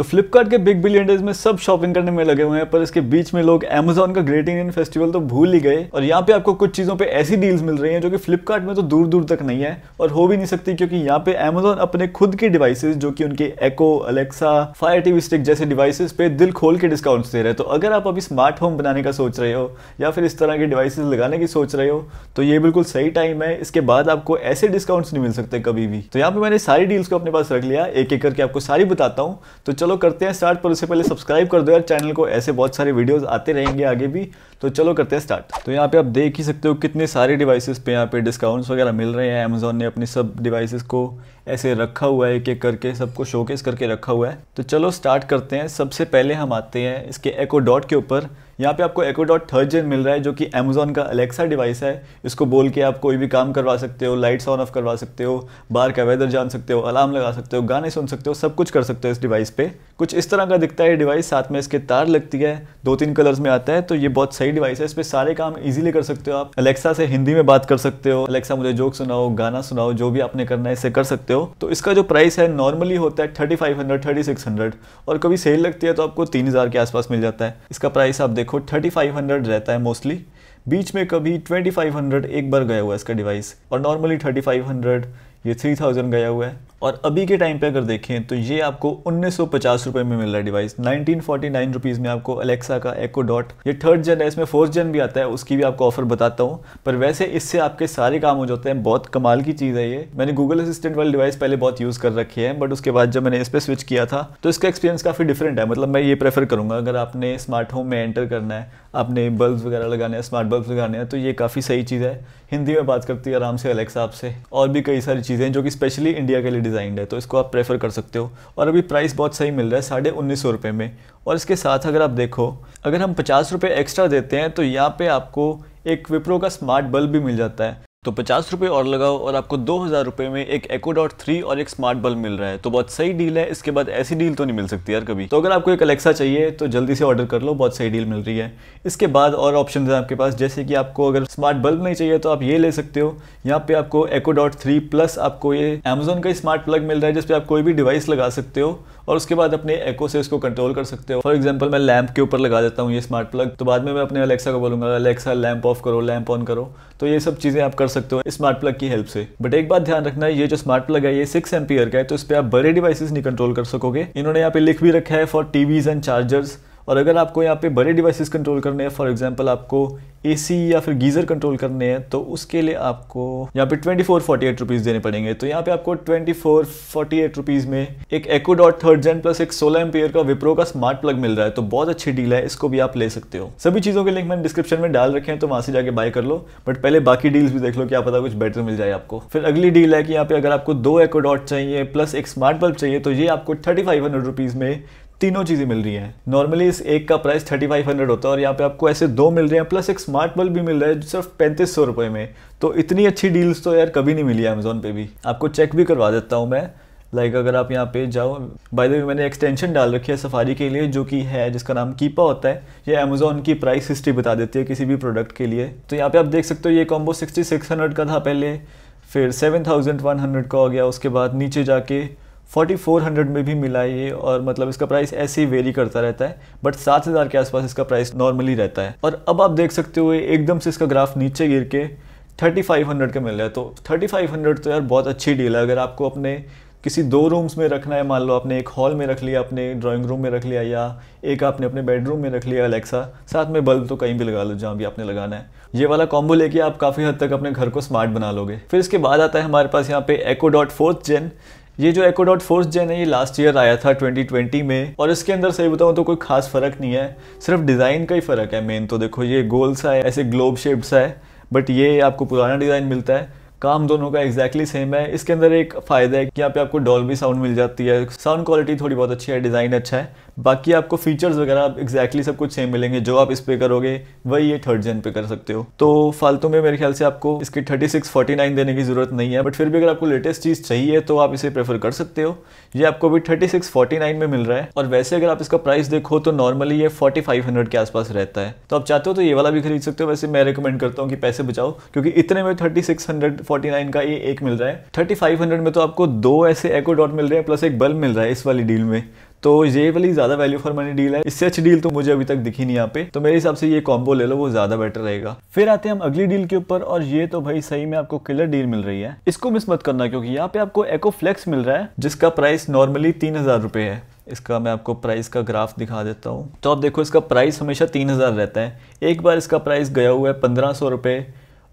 तो फ्लिपकार्ट के big billion days में सब शॉपिंग करने में लगे हुए हैं पर इसके बीच में लोग अमेजोन का ग्रेट इंडियन फेस्टिवल तो भूल ही गए और यहाँ पे आपको कुछ चीज़ों पे ऐसी डील्स मिल रही हैं जो कि फ्लिपकार्ट में तो दूर दूर तक नहीं है और हो भी नहीं सकती क्योंकि यहाँ पे अमेजोन अपने खुद की डिवाइसेज जो कि उनके Echo Alexa Fire TV stick जैसे डिवाइसेज पे दिल खोल के डिस्काउंट्स दे रहे हैं तो अगर आप अभी स्मार्ट होम बनाने का सोच रहे हो या फिर इस तरह के डिवाइसेज लगाने की सोच रहे हो तो ये बिल्कुल सही टाइम है इसके बाद आपको ऐसे डिस्काउंट्स नहीं मिल सकते कभी भी तो यहाँ पे मैंने सारी डील्स को अपने पास रख लिया एक एक करके आपको सारी बताता हूँ तो चलो चलो करते हैं स्टार्ट पर उससे पहले सब्सक्राइब कर दो यार चैनल को ऐसे बहुत सारे वीडियोस आते रहेंगे आगे भी तो चलो करते हैं स्टार्ट तो यहाँ पे आप देख ही सकते हो कितने सारे डिवाइसेस पे यहाँ पे डिस्काउंट्स वगैरह मिल रहे हैं अमेजोन ने अपनी सब डिवाइसेस को ऐसे रखा हुआ है एक एक करके सबको शोकेस करके रखा हुआ है तो चलो स्टार्ट करते हैं सबसे पहले हम आते हैं इसके एको डॉट के ऊपर यहाँ पे आपको एको डॉट थर्ड जेन मिल रहा है जो कि अमेजोन का अलेक्सा डिवाइस है इसको बोल के आप कोई भी काम करवा सकते हो लाइट्स ऑन ऑफ करवा सकते हो बाहर का वेदर जान सकते हो अलार्म लगा सकते हो गाने सुन सकते हो सब कुछ कर सकते हो इस डिवाइस पे कुछ इस तरह का दिखता है डिवाइस साथ में इसके तार लगती है दो तीन कलर्स में आता है तो ये बहुत सही डिवाइस है इस पर सारे काम ईजिली कर सकते हो आप अलेक्सा से हिंदी में बात कर सकते हो अलेक्सा मुझे जोक सुनाओ गाना सुनाओ जो भी आपने करना है इसे कर सकते हो तो इसका जो प्राइस है नॉर्मली होता है thirty five hundred thirty six hundred और कभी सेल लगती है तो आपको तीन हज़ार के आसपास मिल जाता है इसका प्राइस आप देखो देखो 3500 रहता है मोस्टली बीच में कभी 2500 एक बार गया हुआ है इसका डिवाइस और नॉर्मली 3500 ये 3000 गया हुआ है और अभी के टाइम पे अगर देखें तो ये आपको उन्नीस रुपए में मिल रहा है डिवाइस 1949 रुपीस में आपको अलेक्सा का एक्को डॉट ये थर्ड जन है इसमें फोर्थ जन भी आता है उसकी भी आपको ऑफर बताता हूँ पर वैसे इससे आपके सारे काम हो जाते हैं बहुत कमाल की चीज़ है ये मैंने गूगल असिस्टेंट वाली डिवाइस पहले बहुत यूज़ कर रखी है बट उसके बाद जब मैंने इस पर स्विच किया था तो इसका एक्सपीरियंस काफ़ी डिफरेंट है मतलब मैं ये प्रेफर करूँगा अगर आपने स्मार्ट होम में एंटर करना है आपने बल्ब वगैरह लगाने हैं स्मार्ट बल्ब लगाने हैं तो ये काफ़ी सही चीज़ है हिंदी में बात करती है आराम से अलेक्सा आपसे और भी कई सारी चीज़ें जो कि स्पेशली इंडिया के लिए डिज़ाइंड है तो इसको आप प्रेफर कर सकते हो और अभी प्राइस बहुत सही मिल रहा है साढ़े उन्नीस सौ रुपये में और इसके साथ अगर आप देखो अगर हम पचास रुपये एक्स्ट्रा देते हैं तो यहाँ पे आपको एक विप्रो का स्मार्ट बल्ब भी मिल जाता है तो पचास रुपये और लगाओ और आपको दो हज़ार रुपये में एक एकोडॉट थ्री और एक स्मार्ट बल्ब मिल रहा है तो बहुत सही डील है इसके बाद ऐसी डील तो नहीं मिल सकती यार कभी तो अगर आपको एक अलेक्सा चाहिए तो जल्दी से ऑर्डर कर लो बहुत सही डील मिल रही है इसके बाद और ऑप्शन है आपके पास जैसे कि आपको अगर स्मार्ट बल्ब नहीं चाहिए तो आप ये ले सकते हो यहाँ पे आपको एको डॉट थ्री प्लस आपको ये अमेजोन का स्मार्ट प्लग मिल रहा है जिसपे आप कोई भी डिवाइस लगा सकते हो और उसके बाद अपने एको से उसको कंट्रोल कर सकते हो फॉर एग्जाम्पल मैं लैंप के ऊपर लगा देता हूँ ये स्मार्ट प्लग तो बाद में मैं अपने अलेक्सा को बोलूंगा अलेक्सा लैंप ऑफ करो लैंप ऑन करो तो ये सब चीज़ें आप कर सकते हो स्मार्ट प्लग की हेल्प से बट एक बात ध्यान रखना है ये जो स्मार्ट प्लग है ये सिक्स एम्पियर का है तो इस पर आप बड़े डिवाइसेस नहीं कंट्रोल कर सकोगे इन्होंने यहाँ पे लिख भी रखा है फॉर टीवीज एंड चार्जर्स और अगर आपको यहाँ पे बड़े डिवाइसेस कंट्रोल करने हैं फॉर एग्जांपल आपको एसी या फिर गीज़र कंट्रोल करने हैं तो उसके लिए आपको यहाँ पे twenty four forty eight rupees देने पड़ेंगे तो यहाँ पे आपको twenty four forty eight rupees में एक Echo Dot third gen plus एक सोलह एम्पियर का विप्रो का स्मार्ट प्लग मिल रहा है तो बहुत अच्छी डील है इसको भी आप ले सकते हो सभी चीज़ों के लिंक मैंने डिस्क्रिप्शन में डाल रखे हैं तो वहां से जाके बाय कर लो बट पहले बाकी डील्स भी देख लो क्या पता कुछ बेटर मिल जाए आपको फिर अगली डील है कि यहाँ पे अगर आपको दो एको डॉट चाहिए प्लस एक स्मार्ट बल्ब चाहिए तो ये आपको थर्टी फाइव हंड्रेड रुपीज़ में तीनों चीज़ें मिल रही हैं नॉर्मली इस एक का प्राइस 3500 होता है और यहाँ पे आपको ऐसे दो मिल रहे हैं प्लस एक स्मार्ट बल्ब भी मिल रहा है सिर्फ पैंतीस सौ रुपये में तो इतनी अच्छी डील्स तो यार कभी नहीं मिली अमेजोन पे भी आपको चेक भी करवा देता हूँ मैं लाइक अगर आप यहाँ पे जाओ बाय द वे मैंने एक्सटेंशन डाल रखी है सफारी के लिए जो कि है जिसका नाम कीपा होता है ये अमेजोन की प्राइस हिस्ट्री बता देती है किसी भी प्रोडक्ट के लिए तो यहाँ पे आप देख सकते हो ये कॉम्बो सिक्सटी का था पहले फिर सेवन का हो गया उसके बाद नीचे जाके 4400 में भी मिला ये और मतलब इसका प्राइस ऐसे ही वेरी करता रहता है बट 7000 के आसपास इसका प्राइस नॉर्मली रहता है और अब आप देख सकते हो एकदम से इसका ग्राफ नीचे गिर के 3500 का मिल रहा है तो 3500 तो यार बहुत अच्छी डील है अगर आपको अपने किसी दो रूम्स में रखना है मान लो आपने एक हॉल में रख लिया अपने ड्राइंग रूम में रख लिया या एक आपने अपने बेडरूम में रख लिया अलेक्सा साथ में बल्ब तो कहीं भी लगा लो जहाँ भी आपने लगाना है ये वाला कॉम्बो लेके आप काफ़ी हद तक अपने घर को स्मार्ट बना लोगे फिर इसके बाद आता है हमारे पास यहाँ पे एको डॉट फोर्थ जेन ये जो एकोडॉट फोर्स जेन है ये लास्ट ईयर आया था 2020 में और इसके अंदर सही बताऊँ तो कोई खास फर्क नहीं है सिर्फ डिज़ाइन का ही फर्क है मेन तो देखो ये गोल सा है ऐसे ग्लोब शेप सा है बट ये आपको पुराना डिज़ाइन मिलता है काम दोनों का एग्जैक्टली exactly सेम है इसके अंदर एक फ़ायदा है कि यहाँ पे आपको डॉल्बी साउंड मिल जाती है साउंड क्वालिटी थोड़ी बहुत अच्छी है डिज़ाइन अच्छा है बाकी आपको फीचर्स वगैरह आप एग्जैक्टली सब कुछ सेम मिलेंगे जो आप इस पे करोगे वही ये थर्ड जेन पे कर सकते हो तो फालतू में मेरे ख्याल से आपको इसकी थर्टी सिक्स फोर्टी नाइन देने की ज़रूरत नहीं है बट फिर भी अगर आपको लेटेस्ट चीज़ चाहिए तो आप इसे प्रेफर कर सकते हो ये आपको भी 3649 सिक्स फोर्टी नाइन में मिल रहा है और वैसे अगर आप इसका प्राइस देखो तो नॉर्मली ये फोर्टी फाइव हंड्रेड के आसपास रहता है तो आप चाहते हो तो ये वाला भी खरीद सकते हो वैसे मैं रिकमेंड करता हूँ कि पैसे बचाओ क्योंकि इतने में thirty six hundred forty nine का ये एक मिल रहा है थर्टी फाइव हंड्रेड में तो आपको दो ऐसे एको डॉट मिल रहे हैं प्लस एक बल्ब मिल रहा है इस वाली डील में तो ये वाली ज़्यादा वैल्यू फॉर मनी डील है इससे अच्छी डील तो मुझे अभी तक दिखी नहीं यहाँ पे तो मेरे हिसाब से ये कॉम्बो ले लो वो ज़्यादा बेटर रहेगा फिर आते हैं हम अगली डील के ऊपर और ये तो भाई सही में आपको किलर डील मिल रही है इसको मिस मत करना क्योंकि यहाँ पे आपको एको फ्लेक्स मिल रहा है जिसका प्राइस नॉर्मली तीन हज़ार रुपए है इसका मैं आपको प्राइस का ग्राफ दिखा देता हूँ तो आप देखो इसका प्राइस हमेशा तीन हज़ार रहता है एक बार इसका प्राइस गया हुआ है पंद्रह सौ रुपये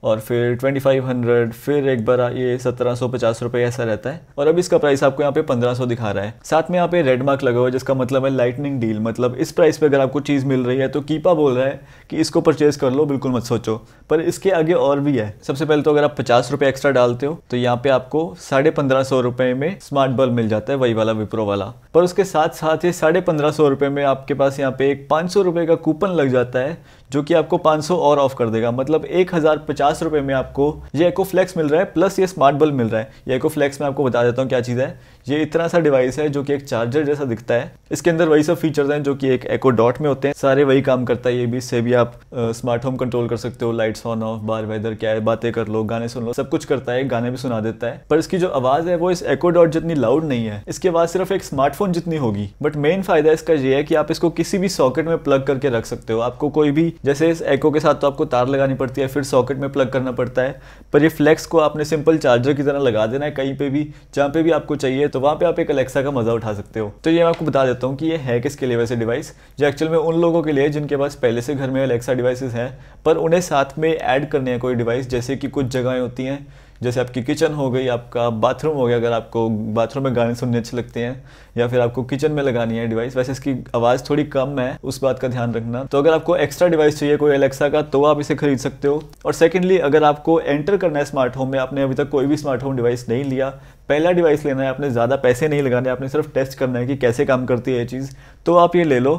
और फिर ट्वेंटी फाइव हंड्रेड फिर एक बार ये सत्रह सौ पचास रुपये ऐसा रहता है और अब इसका प्राइस आपको यहाँ पे पंद्रह सौ दिखा रहा है साथ में यहाँ पे रेड मार्क लगा हुआ है जिसका मतलब है लाइटनिंग डील मतलब इस प्राइस पे अगर आपको चीज़ मिल रही है तो कीपा बोल रहा है कि इसको परचेज कर लो बिल्कुल मत सोचो पर इसके आगे और भी है सबसे पहले तो अगर आप पचास रुपए एक्स्ट्रा डालते हो तो यहाँ पे आपको साढ़े पंद्रह सौ रुपए में स्मार्ट बल्ब मिल जाता है वही वाला विप्रो वाला पर उसके साथ साथ ये साढ़े पंद्रह सौ रुपये में आपके पास यहाँ पे एक पाँच सौ रुपए का कूपन लग जाता है जो कि आपको 500 और ऑफ कर देगा मतलब एक हज़ार पचास रुपए में आपको ये एको फ्लेक्स मिल रहा है प्लस ये स्मार्ट बल्ब मिल रहा है ये एको फ्लेक्स मैं आपको बता देता हूँ क्या चीज़ है ये इतना सा डिवाइस है जो कि एक चार्जर जैसा दिखता है इसके अंदर वही सब फीचर्स हैं जो कि एक एको डॉट में होते हैं सारे वही काम करता है ये भी इससे भी आप स्मार्ट होम कंट्रोल कर सकते हो लाइट्स ऑन ऑफ बार वेदर क्या है बातें कर लो गाने सुन लो सब कुछ करता है गाने भी सुना देता है पर इसकी जो आवाज़ है वो इस एको डॉट जितनी लाउड नहीं है इसके बाद सिर्फ एक स्मार्टफोन जितनी होगी बट मेन फायदा इसका ये है कि आप इसको किसी भी सॉकेट में प्लग करके रख सकते हो आपको कोई भी जैसे इस एको के साथ तो आपको तार लगानी पड़ती है फिर सॉकेट में प्लग करना पड़ता है पर ये फ्लेक्स को आपने सिंपल चार्जर की तरह लगा देना है कहीं पे भी जहाँ पे भी आपको चाहिए तो वहाँ पे आप एक अलेक्सा का मजा उठा सकते हो तो ये मैं आपको बता देता हूँ कि ये है किसके लिए वैसे डिवाइस जो एक्चुअल में उन लोगों के लिए जिनके पास पहले से घर में अलेक्सा डिवाइसेज हैं पर उन्हें साथ में ऐड करने हैं कोई डिवाइस जैसे कि कुछ जगहें होती हैं जैसे आपकी किचन हो गई आपका बाथरूम हो गया अगर आपको बाथरूम में गाने सुनने अच्छे लगते हैं या फिर आपको किचन में लगानी है डिवाइस वैसे इसकी आवाज़ थोड़ी कम है उस बात का ध्यान रखना तो अगर आपको एक्स्ट्रा डिवाइस चाहिए कोई एलेक्सा का तो आप इसे खरीद सकते हो और सेकेंडली अगर आपको एंटर करना है स्मार्ट होम में आपने अभी तक कोई भी स्मार्ट होम डिवाइस नहीं लिया पहला डिवाइस लेना है आपने ज़्यादा पैसे नहीं लगाने आपने सिर्फ टेस्ट करना है कि कैसे काम करती है ये चीज़ तो आप ये ले लो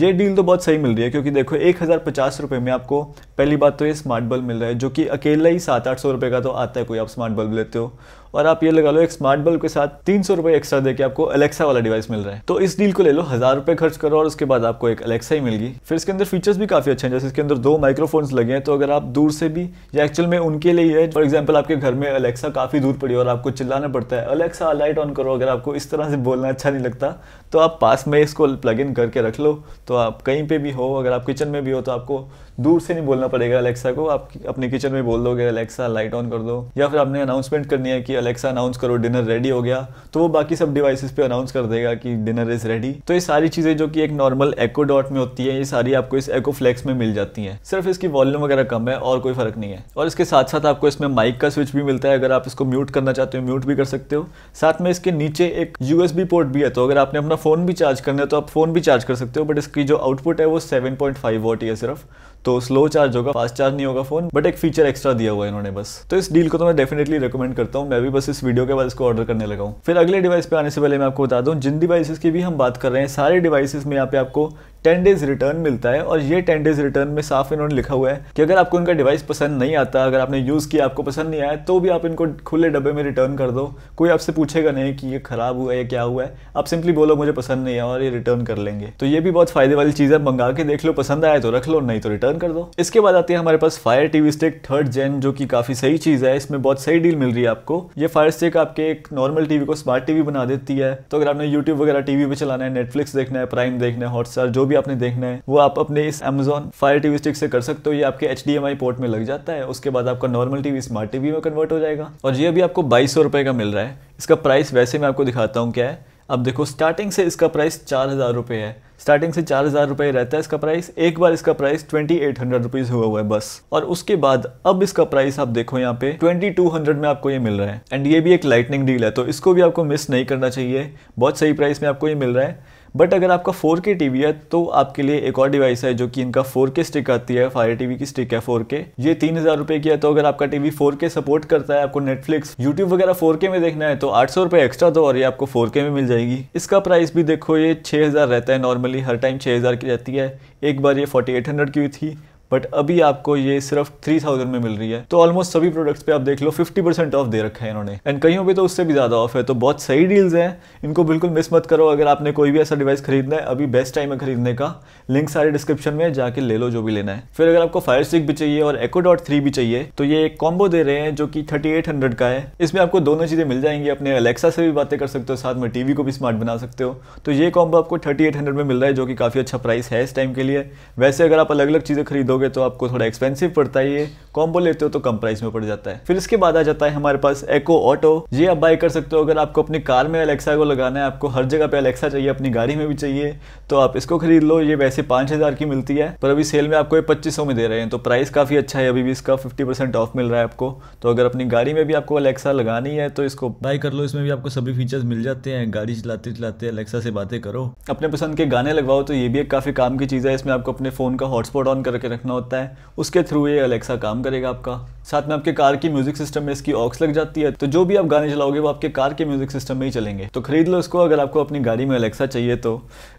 ये डील तो बहुत सही मिल रही है क्योंकि देखो एक हज़ार पचास रुपये में आपको पहली बात तो ये स्मार्ट बल्ब मिल रहा है जो कि अकेला ही सात आठ सौ रुपये का तो आता है कोई आप स्मार्ट बल्ब लेते हो और आप ये लगा लो एक स्मार्ट बल्ब के साथ तीन सौ रुपये एक्स्ट्रा देकर आपको अलेक्सा वाला डिवाइस मिल रहा है तो इस डील को ले लो हजार रुपये खर्च करो और उसके बाद आपको एक अलेक्सा ही मिलगी फिर इसके अंदर फीचर्स भी काफी अच्छे हैं जैसे इसके अंदर दो माइक्रोफोन्स लगे हैं तो अगर आप दूर से भी या एक्चुअल में उनके लिए है फॉर एग्जाम्पल आपके घर में अलेक्सा काफी दूर पड़ी और आपको चिल्लाना पड़ता है अलेक्सा लाइट ऑन करो अगर आपको इस तरह से बोलना अच्छा नहीं लगता तो आप पास में इसको प्लग इन करके रख लो तो आप कहीं पे भी हो अगर आप किचन में भी हो तो आपको दूर से नहीं बोलना पड़ेगा अलेक्सा को आप अपने किचन में बोल दोगे अलेक्सा लाइट ऑन कर दो या फिर आपने अनाउंसमेंट करनी है कि अलेक्सा अनाउंस करो डिनर रेडी हो गया तो वो बाकी सब डिवाइसेस पे अनाउंस कर देगा कि डिनर इज रेडी तो ये सारी चीज़ें जो कि एक नॉर्मल एको डॉट में होती है ये सारी आपको इस एको फ्लेक्स में मिल जाती है सिर्फ इसकी वॉल्यूम वगैरह कम है और कोई फ़र्क नहीं है और इसके साथ साथ आपको इसमें माइक का स्विच भी मिलता है अगर आप इसको म्यूट करना चाहते हो म्यूट भी कर सकते हो साथ में इसके नीचे एक यूएस पोर्ट भी है तो अगर आपने अपना फ़ोन भी चार्ज करना है तो आप फ़ोन भी चार्ज कर सकते हो बट इसकी जो आउटपुट है वो सेवन पॉइंट फाइव वोट ही है सिर्फ तो स्लो चार्ज होगा फास्ट चार्ज नहीं होगा फोन बट एक फीचर एक्स्ट्रा दिया हुआ है इन्होंने बस तो इस डील को तो मैं डेफिनेटली रिकमेंड करता हूँ मैं भी बस इस वीडियो के बाद इसको ऑर्डर करने लगा हूँ फिर अगले डिवाइस पे आने से पहले मैं आपको बता दूँ जिन डिवाइसेस की भी हम बात कर रहे हैं सारे डिवाइसेस में यहाँ पे आपको टेन डेज रिटर्न मिलता है और ये टेन डेज रिटर्न में साफ इन्होंने लिखा हुआ है कि अगर आपको इनका डिवाइस पसंद नहीं आता अगर आपने यूज़ किया आपको पसंद नहीं आया तो भी आप इनको खुले डब्बे में रिटर्न कर दो कोई आपसे पूछेगा नहीं कि ये ख़राब हुआ है या क्या हुआ है आप सिंपली बोलो मुझे पसंद नहीं आया और ये रिटर्न कर लेंगे तो ये भी बहुत फायदे वाली चीज़ है मंगा के देख लो पसंद आया तो रख लो नहीं तो रिटर्न कर दो इसके बाद आती है हमारे पास Fire TV stick third gen जो कि काफ़ी सही चीज़ है इसमें बहुत सही डील मिल रही है आपको ये फायर स्टिक आपके एक नॉर्मल टीवी को स्मार्ट टीवी बना देती है तो अगर आपने यूट्यूब वगैरह टीवी पे चलाना है नेटफ्लिक्स देखना है प्राइम देखना है हॉटस्टार जो भी आपने देखना है वो आप अपने इस Amazon Fire TV Stick से कर सकते हो ये आपके HDMI पोर्ट में लग जाता है उसके बाद आपका नॉर्मल टीवी स्मार्ट टीवी में कन्वर्ट हो जाएगा और ये अभी आपको बाईस का मिल रहा है इसका प्राइस वैसे मैं आपको दिखाता हूँ क्या है अब देखो स्टार्टिंग से इसका प्राइस चार हज़ार रुपये है स्टार्टिंग से चार हज़ार रुपये रहता है इसका प्राइस एक बार इसका price twenty eight hundred rupees हुआ हुआ है बस और उसके बाद अब इसका प्राइस आप देखो यहाँ पे ट्वेंटी टू हंड्रेड में आपको ये मिल रहा है एंड ये भी एक लाइटनिंग डील है तो इसको भी आपको मिस नहीं करना चाहिए बहुत सही प्राइस में आपको ये मिल रहा है बट अगर आपका फोर के टी है तो आपके लिए एक और डिवाइस है जो कि इनका फोर के स्टिक आती है फायर टीवी की स्टिक है फोर के ये तीन हजार रुपए की है तो अगर आपका टीवी फोर के सपोर्ट करता है आपको नेटफ्लिक्स यूट्यूब वगैरह फोर के में देखना है तो आठ सौ रुपए एक्स्ट्रा दो और ये आपको फोर के में मिल जाएगी इसका प्राइस भी देखो ये छह हजार रहता है नॉर्मली हर टाइम छह हजार की रहती है एक बार ये फोर्टी एट हंड्रेड की हुई थी बट अभी आपको ये सिर्फ थ्री थाउजेंड में मिल रही है तो ऑलमोस्ट सभी प्रोडक्ट्स पे आप देख लो फिफ्टी परसेंट ऑफ दे रखा है इन्होंने एंड कहीं पे तो उससे भी ज़्यादा ऑफ है तो बहुत सही डील्स हैं इनको बिल्कुल मिस मत करो अगर आपने कोई भी ऐसा डिवाइस खरीदना है अभी बेस्ट टाइम है खरीदने का लिंक सारे डिस्क्रिप्शन में जाके ले लो जो भी लेना है फिर अगर आपको फायर स्टिक भी चाहिए और एको डॉट थ्री भी चाहिए तो ये एक कॉम्बो दे रहे हैं जो कि थर्टी एट हंड्रेड का है इसमें आपको दोनों चीज़ें मिल जाएंगी अपने अलेक्सा से भी बातें कर सकते हो साथ में टीवी को भी स्मार्ट बना सकते हो तो ये कॉम्बो आपको थर्टी एट हंड्रेड में मिल रहा है जो कि काफ़ी अच्छा प्राइस है इस टाइम के लिए वैसे अगर आप अलग अलग चीज़ें खरीदोगे लोगे तो आपको थोड़ा एक्सपेंसिव पड़ता है ये कॉम्बो लेते हो तो कम प्राइस में पड़ जाता है फिर इसके बाद आ जाता है हमारे पास एको ऑटो ये आप बाय कर सकते हो अगर आपको अपनी कार में अलेक्सा को लगाना है आपको हर जगह पे अलेक्सा चाहिए अपनी गाड़ी में भी चाहिए तो आप इसको खरीद लो ये वैसे पाँच हज़ार की मिलती है पर अभी सेल में आपको ये पच्चीस में दे रहे हैं तो प्राइस काफ़ी अच्छा है अभी भी इसका फिफ्टी ऑफ मिल रहा है आपको तो अगर अपनी गाड़ी में भी आपको अलेक्सा लगानी है तो इसको बाय कर लो इसमें भी आपको सभी फीचर्स मिल जाते हैं गाड़ी चलाते चलाते अलेक्सा से बातें करो अपने पसंद के गाने लगवाओ तो ये भी एक काफ़ी काम की चीज़ है इसमें आपको अपने फ़ोन का हॉटस्पॉट ऑन करके रखना रखना होता है उसके थ्रू ये अलेक्सा काम करेगा आपका साथ में आपके कार की म्यूजिक सिस्टम में इसकी ऑक्स लग जाती है तो जो भी आप गाने चलाओगे वो आपके कार के म्यूजिक सिस्टम में ही चलेंगे तो खरीद लो इसको अगर आपको अपनी गाड़ी में अलेक्सा चाहिए तो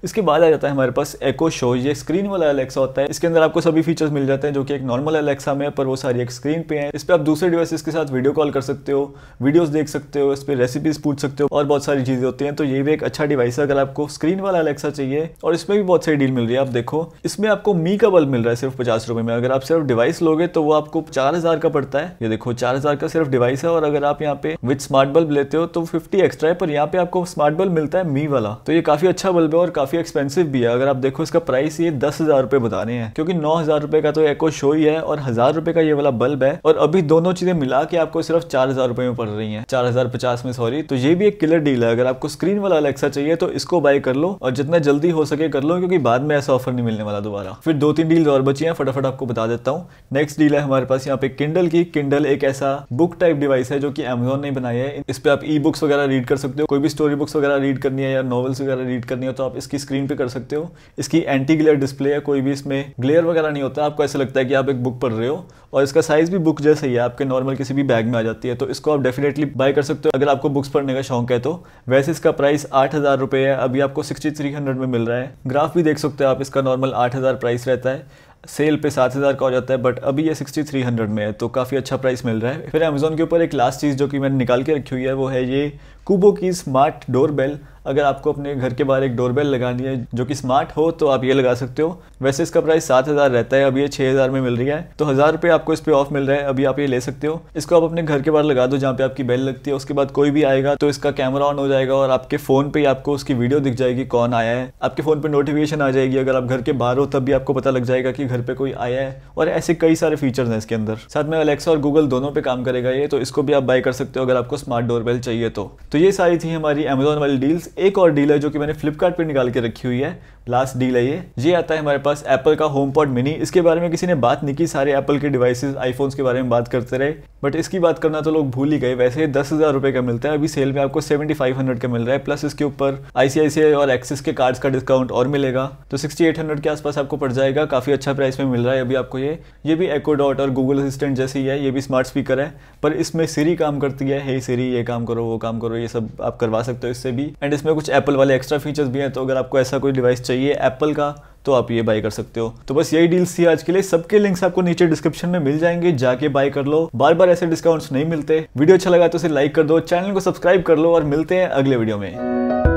इसके बाद आ जाता है हमारे पास एको शो ये स्क्रीन वाला अलेक्सा होता है इसके अंदर आपको सभी फीचर्स मिल जाते हैं जो कि एक नॉर्मल अलेक्सा में पर वो सारी एक स्क्रीन पे है इस पर आप दूसरे डिवाइसेस के साथ वीडियो कॉल कर सकते हो वीडियोज देख सकते हो इस पर रेसिपीज पूछ सकते हो और बहुत सारी चीजें होती है तो ये भी एक अच्छा डिवाइस है अगर आपको स्क्रीन वाला अलेक्सा चाहिए और इसमें भी बहुत सारी डील मिल रही है आप देखो इसमें आपको मी का बल्ब मिल रहा है सिर्फ पचास पचास रुपये में अगर आप सिर्फ डिवाइस लोगे तो वो आपको चार हज़ार का पड़ता है ये देखो चार हज़ार का सिर्फ डिवाइस है और अगर आप यहाँ पे विद स्मार्ट बल्ब लेते हो तो फिफ्टी एक्स्ट्रा है पर यहाँ पे आपको स्मार्ट बल्ब मिलता है मी वाला तो ये काफ़ी अच्छा बल्ब है और काफ़ी एक्सपेंसिव भी है अगर आप देखो इसका प्राइस ये दस हज़ार रुपये बता रहे हैं क्योंकि नौ हज़ार रुपये का तो एको शो ही है और हज़ार रुपये का ये वाला बल्ब है और अभी दोनों चीज़ें मिला के आपको सिर्फ चार हज़ार रुपये में पड़ रही हैं चार हज़ार पचास में सॉरी तो ये भी एक किलर डील है अगर आपको स्क्रीन वाला अलेक्सा चाहिए तो इसको बाय कर लो और जितना जल्दी हो सके कर लो क्योंकि बाद में ऐसा ऑफर नहीं मिलने वाला दोबारा फिर दो तीन डील और बची है फटाफट आपको बता देता हूँ नेक्स्ट डील है हमारे पास यहाँ पे किंडल की किंडल एक ऐसा बुक टाइप डिवाइस है जो कि अमेजोन ने बनाई है इस पर आप ई बुक्स वगैरह रीड कर सकते हो कोई भी स्टोरी बुक्स वगैरह रीड करनी है या नॉवल्स वगैरह रीड करनी है तो आप इसकी स्क्रीन पर कर सकते हो इसकी एंटी ग्लेयर डिस्प्ले है कोई भी इसमें ग्लेयर वगैरह नहीं होता आपको ऐसा लगता है कि आप एक बुक पढ़ रहे हो और इसका साइज भी बुक जैसा ही है आपके नॉर्मल किसी भी बैग में आ जाती है तो इसको आप डेफिनेटली बाय कर सकते हो अगर आपको बुक्स पढ़ने का शौक है तो वैसे इसका प्राइस आठ हज़ार रुपये है अभी आपको सिक्सटी थ्री हंड्रेड में मिल रहा है ग्राफ भी देख सकते हो आप इसका नॉर्मल आठ हज़ार प्राइस रहता है सेल पे सात हज़ार का हो जाता है बट अभी ये सिक्सटी थ्री हंड्रेड में है तो काफ़ी अच्छा प्राइस मिल रहा है फिर अमेज़ोन के ऊपर एक लास्ट चीज़ जो कि मैंने निकाल के रखी हुई है वो है ये कुबो की स्मार्ट डोरबेल अगर आपको अपने घर के बाहर एक डोरबेल लगानी है जो कि स्मार्ट हो तो आप ये लगा सकते हो वैसे इसका प्राइस सात हज़ार रहता है अब ये छः हज़ार में मिल रही है तो हज़ार रुपये आपको इस पर ऑफ मिल रहा है अभी आप ये ले सकते हो इसको आप अपने घर के बाहर लगा दो जहाँ पे आपकी बेल लगती है उसके बाद कोई भी आएगा तो इसका कैमरा ऑन हो जाएगा और आपके फ़ोन पर आपको उसकी वीडियो दिख जाएगी कौन आया है आपके फ़ोन पर नोटिफिकेशन आ जाएगी अगर आप घर के बाहर हो तब भी आपको पता लग जाएगा कि घर पर कोई आया है और ऐसे कई सारे फीचर्स हैं इसके अंदर साथ में अलेक्सा और गूगल दोनों पर काम करेगा ये तो इसको भी आप बाय कर सकते हो अगर आपको स्मार्ट डोरबेल चाहिए तो तो ये सारी थी हमारी अमेजोन वाली डील्स एक और डील है जो कि मैंने फ्लिपकार्ट निकाल के रखी हुई है लास्ट डील है ये ये आता है हमारे पास एप्पल का होम पॉड मिनी इसके बारे में किसी ने बात नहीं की सारे एप्पल के डिवाइसेस आईफोन्स के बारे में बात करते रहे बट इसकी बात करना तो लोग भूल ही गए वैसे दस हज़ार रुपए का मिलता है अभी सेल में आपको सेवेंटी फाइव हंड्रेड का मिल रहा है प्लस इसके ऊपर आईसीआईसीआई और एक्सिस के कार्ड्स का डिस्काउंट और मिलेगा तो सिक्सटी एट हंड्रेड के आसपास आपको पड़ जाएगा काफ़ी अच्छा प्राइस में मिल रहा है अभी आपको ये ये भी एकोडॉट डॉट और गूगल असिस्टेंट जैसी है ये भी स्मार्ट स्पीकर है पर इसमें सीरी काम करती है हे सीरी ये काम करो वो काम करो ये सब आप करवा सकते हो इससे भी एंड इसमें कुछ एप्पल वाले एक्स्ट्रा फीचर्स भी हैं तो अगर आपको ऐसा कोई डिवाइस चाहिए एप्पल का तो आप ये बाय कर सकते हो तो बस यही डील्स थी आज के लिए सबके लिंक्स आपको नीचे डिस्क्रिप्शन में मिल जाएंगे जाके बाय कर लो बार बार ऐसे डिस्काउंट्स नहीं मिलते वीडियो अच्छा लगा तो इसे लाइक कर दो चैनल को सब्सक्राइब कर लो और मिलते हैं अगले वीडियो में